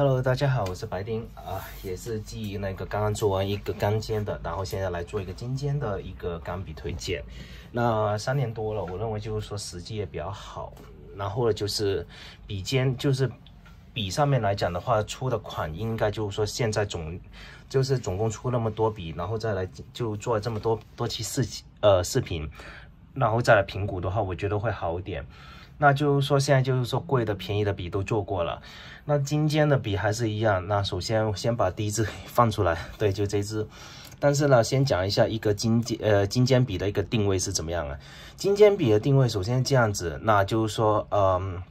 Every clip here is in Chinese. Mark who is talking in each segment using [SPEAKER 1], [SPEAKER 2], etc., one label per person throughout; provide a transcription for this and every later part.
[SPEAKER 1] Hello，大家好，我是白丁啊，也是基于那个刚刚做完一个钢尖的，然后现在来做一个金尖的一个钢笔推荐。那三年多了，我认为就是说时机也比较好。然后呢，就是笔尖，就是笔上面来讲的话，出的款应该就是说现在总，就是总共出那么多笔，然后再来就做这么多多期视呃视频，然后再来评估的话，我觉得会好一点。那就是说，现在就是说，贵的、便宜的笔都做过了，那金尖的笔还是一样。那首先先把第一支 放出来，对，就这支。但是呢，先讲一下一个金尖呃金尖笔的一个定位是怎么样啊？金尖笔的定位首先这样子，那就是说，嗯，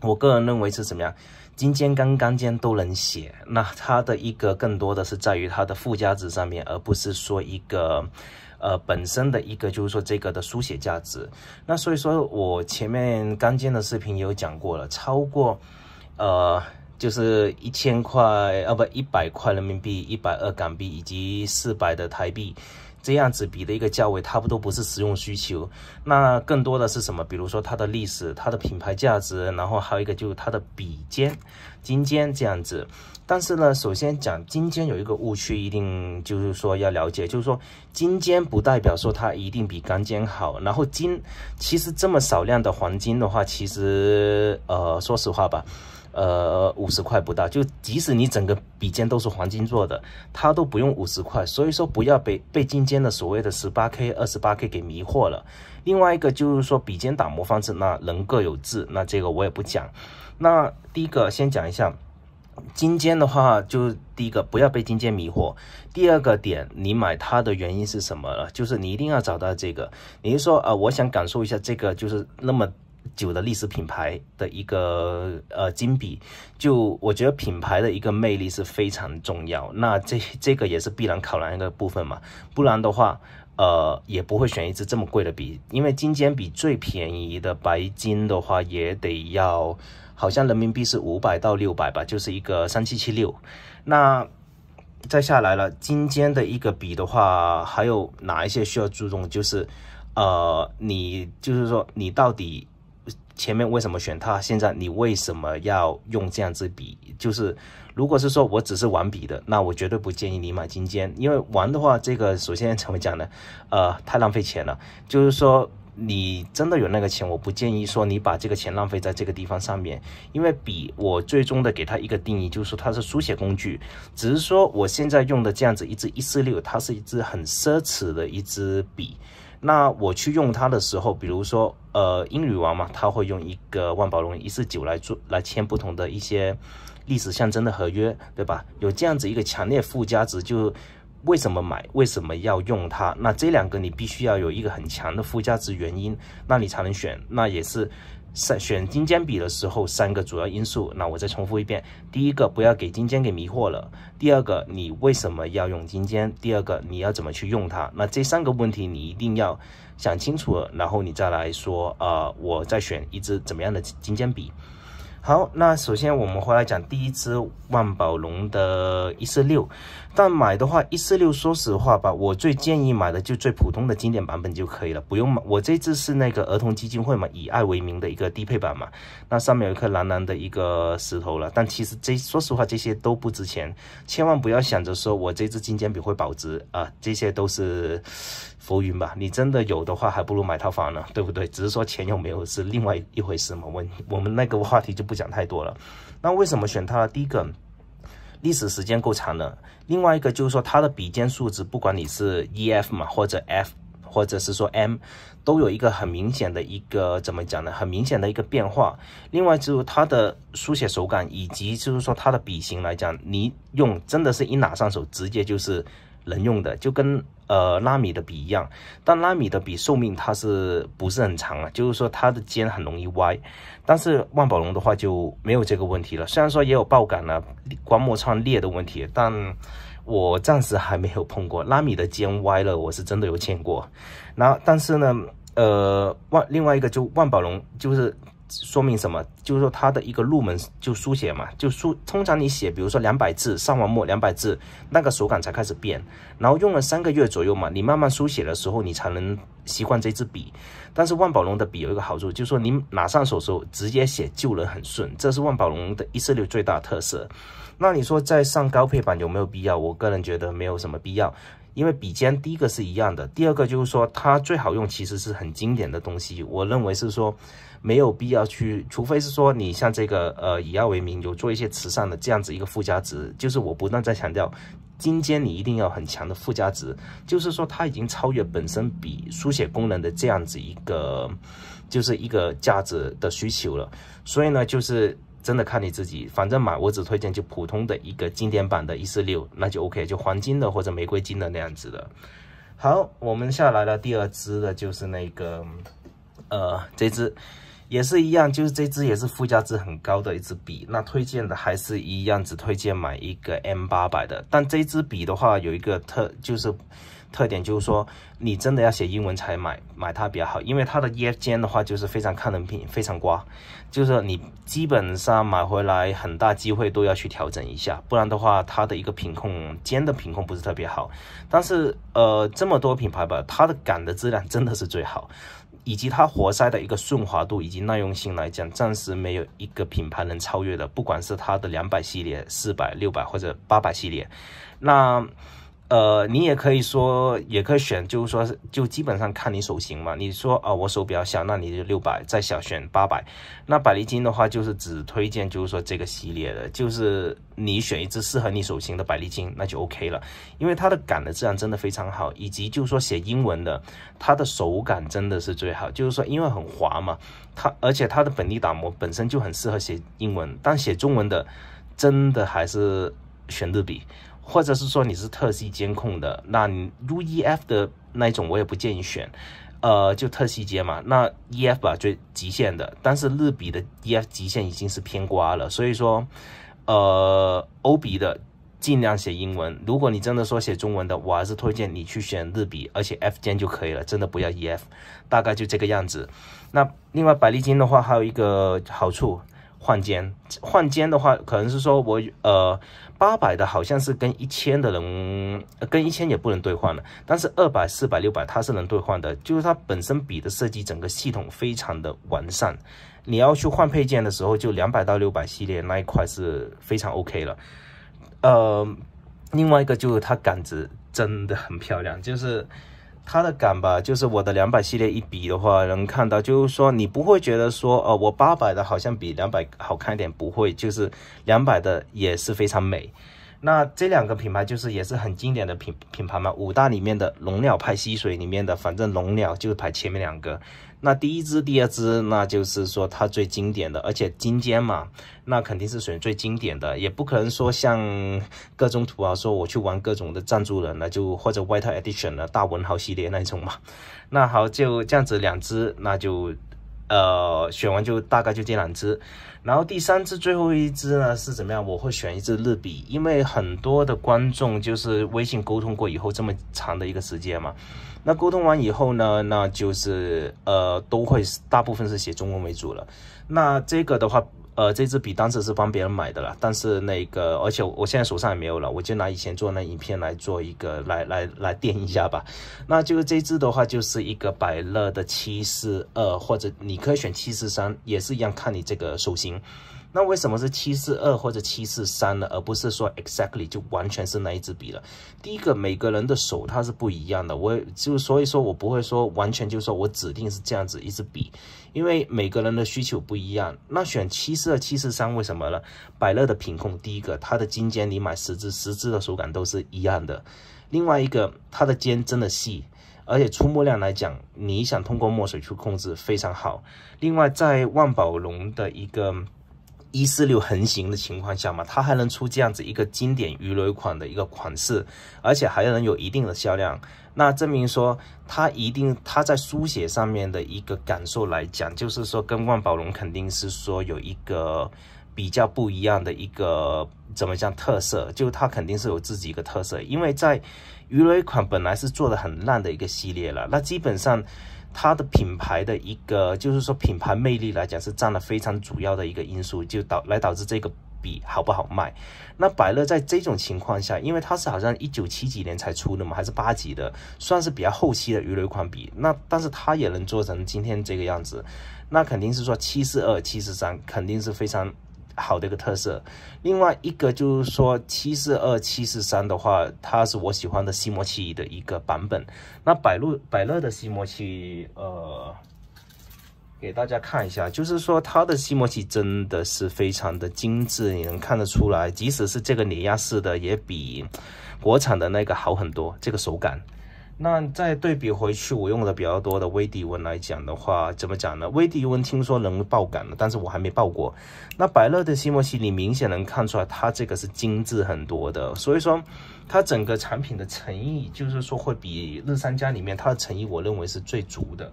[SPEAKER 1] 我个人认为是怎么样，金尖、跟钢尖都能写。那它的一个更多的是在于它的附加值上面，而不是说一个。呃，本身的一个就是说这个的书写价值，那所以说我前面刚见的视频也有讲过了，超过，呃，就是一千块啊，不，一百块人民币，一百二港币，以及四百的台币。这样子比的一个价位，它不都不是实用需求，那更多的是什么？比如说它的历史、它的品牌价值，然后还有一个就是它的笔尖、金尖这样子。但是呢，首先讲金尖有一个误区，一定就是说要了解，就是说金尖不代表说它一定比钢尖好。然后金，其实这么少量的黄金的话，其实呃，说实话吧。呃，五十块不到，就即使你整个笔尖都是黄金做的，它都不用五十块。所以说，不要被被金尖的所谓的十八 K、二十八 K 给迷惑了。另外一个就是说，笔尖打磨方式，那人各有志，那这个我也不讲。那第一个先讲一下金尖的话，就第一个不要被金尖迷惑。第二个点，你买它的原因是什么了？就是你一定要找到这个，你是说啊，我想感受一下这个，就是那么。久的历史品牌的一个呃金笔，就我觉得品牌的一个魅力是非常重要，那这这个也是必然考量一个部分嘛，不然的话，呃也不会选一支这么贵的笔，因为金尖笔最便宜的白金的话也得要，好像人民币是五百到六百吧，就是一个三七七六，那再下来了，金尖的一个笔的话，还有哪一些需要注重？就是呃你就是说你到底。前面为什么选它？现在你为什么要用这样子笔？就是如果是说我只是玩笔的，那我绝对不建议你买金尖，因为玩的话，这个首先怎么讲呢？呃，太浪费钱了。就是说，你真的有那个钱，我不建议说你把这个钱浪费在这个地方上面。因为笔，我最终的给它一个定义，就是说它是书写工具。只是说我现在用的这样子一支一四六，它是一支很奢侈的一支笔。那我去用它的时候，比如说，呃，英女王嘛，他会用一个万宝龙一四九来做来签不同的一些历史象征的合约，对吧？有这样子一个强烈附加值，就为什么买？为什么要用它？那这两个你必须要有一个很强的附加值原因，那你才能选。那也是。三选金尖笔的时候，三个主要因素。那我再重复一遍：第一个，不要给金尖给迷惑了；第二个，你为什么要用金尖？第二个，你要怎么去用它？那这三个问题你一定要想清楚，然后你再来说。呃，我再选一支怎么样的金尖笔。好，那首先我们回来讲第一支万宝龙的一四六，但买的话一四六，说实话吧，我最建议买的就最普通的经典版本就可以了，不用买。我这支是那个儿童基金会嘛，以爱为名的一个低配版嘛，那上面有一颗蓝蓝的一个石头了。但其实这说实话，这些都不值钱，千万不要想着说我这支金尖笔会保值啊，这些都是浮云吧。你真的有的话，还不如买套房呢，对不对？只是说钱有没有是另外一回事嘛。问我们那个话题就。不讲太多了，那为什么选它？第一个，历史时间够长的；另外一个就是说它的笔尖数值，不管你是 E、F 嘛，或者 F，或者是说 M，都有一个很明显的一个怎么讲呢？很明显的一个变化。另外就是它的书写手感以及就是说它的笔型来讲，你用真的是一拿上手，直接就是。能用的就跟呃拉米的笔一样，但拉米的笔寿命它是不是很长啊？就是说它的尖很容易歪，但是万宝龙的话就没有这个问题了。虽然说也有爆杆了，光墨串裂的问题，但我暂时还没有碰过拉米的尖歪了，我是真的有见过。那但是呢，呃万另外一个就万宝龙就是。说明什么？就是说它的一个入门就书写嘛，就书通常你写，比如说两百字，上完墨两百字，那个手感才开始变。然后用了三个月左右嘛，你慢慢书写的时候，你才能习惯这支笔。但是万宝龙的笔有一个好处，就是说你拿上手时候直接写就能很顺，这是万宝龙的一四六最大特色。那你说再上高配版有没有必要？我个人觉得没有什么必要，因为笔尖第一个是一样的，第二个就是说它最好用其实是很经典的东西，我认为是说。没有必要去，除非是说你像这个呃，以药为名有做一些慈善的这样子一个附加值，就是我不断在强调，今天你一定要很强的附加值，就是说它已经超越本身比书写功能的这样子一个，就是一个价值的需求了。所以呢，就是真的看你自己，反正买我只推荐就普通的一个经典版的一四六，那就 OK，就黄金的或者玫瑰金的那样子的。好，我们下来了第二支的就是那个呃这支。也是一样，就是这支也是附加值很高的一支笔。那推荐的还是一样，只推荐买一个 M 八百的。但这支笔的话，有一个特就是特点，就是说你真的要写英文才买买它比较好，因为它的叶尖的话就是非常看人品，非常刮，就是你基本上买回来很大机会都要去调整一下，不然的话，它的一个品控尖的品控不是特别好。但是呃，这么多品牌吧，它的杆的质量真的是最好。以及它活塞的一个顺滑度以及耐用性来讲，暂时没有一个品牌能超越的。不管是它的两百系列、四百、六百或者八百系列，那。呃，你也可以说，也可以选，就是说，就基本上看你手型嘛。你说啊，我手比较小，那你就六百再小选八百。那百利金的话，就是只推荐，就是说这个系列的，就是你选一只适合你手型的百利金，那就 OK 了。因为它的杆的质量真的非常好，以及就是说写英文的，它的手感真的是最好。就是说，因为很滑嘛，它而且它的本地打磨本身就很适合写英文，但写中文的，真的还是选日笔。或者是说你是特系监控的，那 U E F 的那一种我也不建议选，呃，就特系接嘛，那 E F 吧，最极限的。但是日比的 E F 极限已经是偏瓜了，所以说，呃，欧比的尽量写英文。如果你真的说写中文的，我还是推荐你去选日比，而且 F 键就可以了，真的不要 E F，大概就这个样子。那另外百利金的话还有一个好处。换尖，换尖的话，可能是说我呃八百的好像是跟一千的能跟一千也不能兑换了，但是二百、四百、六百它是能兑换的，就是它本身笔的设计整个系统非常的完善。你要去换配件的时候，就两百到六百系列那一块是非常 OK 了。呃，另外一个就是它杆子真的很漂亮，就是。它的感吧，就是我的两百系列一比的话，能看到，就是说你不会觉得说，呃，我八百的好像比两百好看一点，不会，就是两百的也是非常美。那这两个品牌就是也是很经典的品品牌嘛，五大里面的龙鸟派溪水里面的，反正龙鸟就排前面两个。那第一只、第二只，那就是说它最经典的，而且金尖嘛，那肯定是选最经典的，也不可能说像各种土豪说我去玩各种的赞助人那就或者外套 edition 的大文豪系列那一种嘛。那好，就这样子，两只，那就。呃，选完就大概就这两支，然后第三支、最后一支呢是怎么样？我会选一支日比，因为很多的观众就是微信沟通过以后这么长的一个时间嘛，那沟通完以后呢，那就是呃都会大部分是写中文为主了，那这个的话。呃，这支笔当时是帮别人买的了，但是那个，而且我现在手上也没有了，我就拿以前做那影片来做一个，来来来垫一下吧。那就是这支的话，就是一个百乐的七四二，或者你可以选七四三，也是一样，看你这个手型。那为什么是七四二或者七四三呢？而不是说 exactly 就完全是那一支笔了？第一个，每个人的手它是不一样的，我就所以说我不会说完全就说我指定是这样子一支笔，因为每个人的需求不一样。那选七四二、七四三为什么呢？百乐的品控，第一个，它的金尖，你买十支，十支的手感都是一样的；另外一个，它的尖真的细，而且出墨量来讲，你想通过墨水去控制非常好。另外，在万宝龙的一个。一四六横行的情况下嘛，它还能出这样子一个经典鱼雷款的一个款式，而且还能有一定的销量，那证明说它一定它在书写上面的一个感受来讲，就是说跟万宝龙肯定是说有一个比较不一样的一个怎么讲特色，就它肯定是有自己一个特色，因为在鱼雷款本来是做的很烂的一个系列了，那基本上。它的品牌的一个，就是说品牌魅力来讲，是占了非常主要的一个因素，就导来导致这个笔好不好卖。那百乐在这种情况下，因为它是好像一九七几年才出的嘛，还是八级的，算是比较后期的鱼雷款笔。那但是它也能做成今天这个样子，那肯定是说七四二、七四三，肯定是非常。好的一个特色，另外一个就是说七四二、七四三的话，它是我喜欢的吸膜器的一个版本。那百乐百乐的吸膜器，呃，给大家看一下，就是说它的吸膜器真的是非常的精致，你能看得出来，即使是这个碾压式的，也比国产的那个好很多，这个手感。那再对比回去，我用的比较多的微迪文来讲的话，怎么讲呢？微迪文听说能爆感的，但是我还没爆过。那百乐的西莫西，你明显能看出来，它这个是精致很多的，所以说它整个产品的诚意，就是说会比日三家里面它的诚意，我认为是最足的。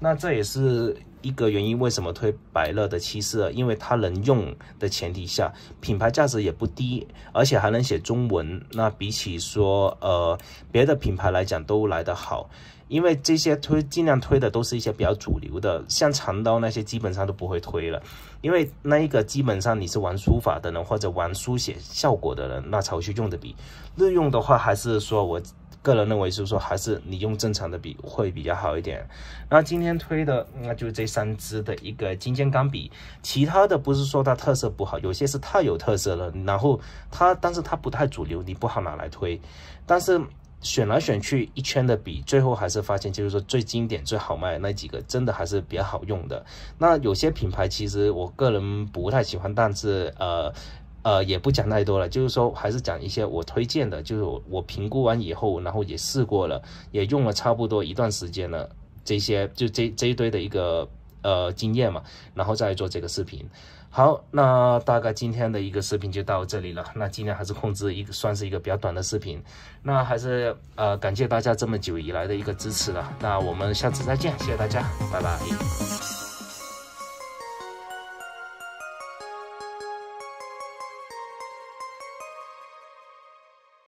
[SPEAKER 1] 那这也是一个原因，为什么推百乐的七四二？因为它能用的前提下，品牌价值也不低，而且还能写中文。那比起说呃别的品牌来讲都来得好。因为这些推尽量推的都是一些比较主流的，像长刀那些基本上都不会推了。因为那一个基本上你是玩书法的人或者玩书写效果的人，那才会去用的笔。日用的话还是说我。个人认为就是说，还是你用正常的笔会比较好一点。那今天推的，那就这三支的一个金尖钢笔，其他的不是说它特色不好，有些是太有特色了，然后它但是它不太主流，你不好拿来推。但是选来选去一圈的笔，最后还是发现就是说最经典、最好卖的那几个，真的还是比较好用的。那有些品牌其实我个人不太喜欢，但是呃。呃，也不讲太多了，就是说还是讲一些我推荐的，就是我我评估完以后，然后也试过了，也用了差不多一段时间了，这些就这这一堆的一个呃经验嘛，然后再做这个视频。好，那大概今天的一个视频就到这里了，那今天还是控制一个算是一个比较短的视频。那还是呃感谢大家这么久以来的一个支持了，那我们下次再见，谢谢大家，拜拜。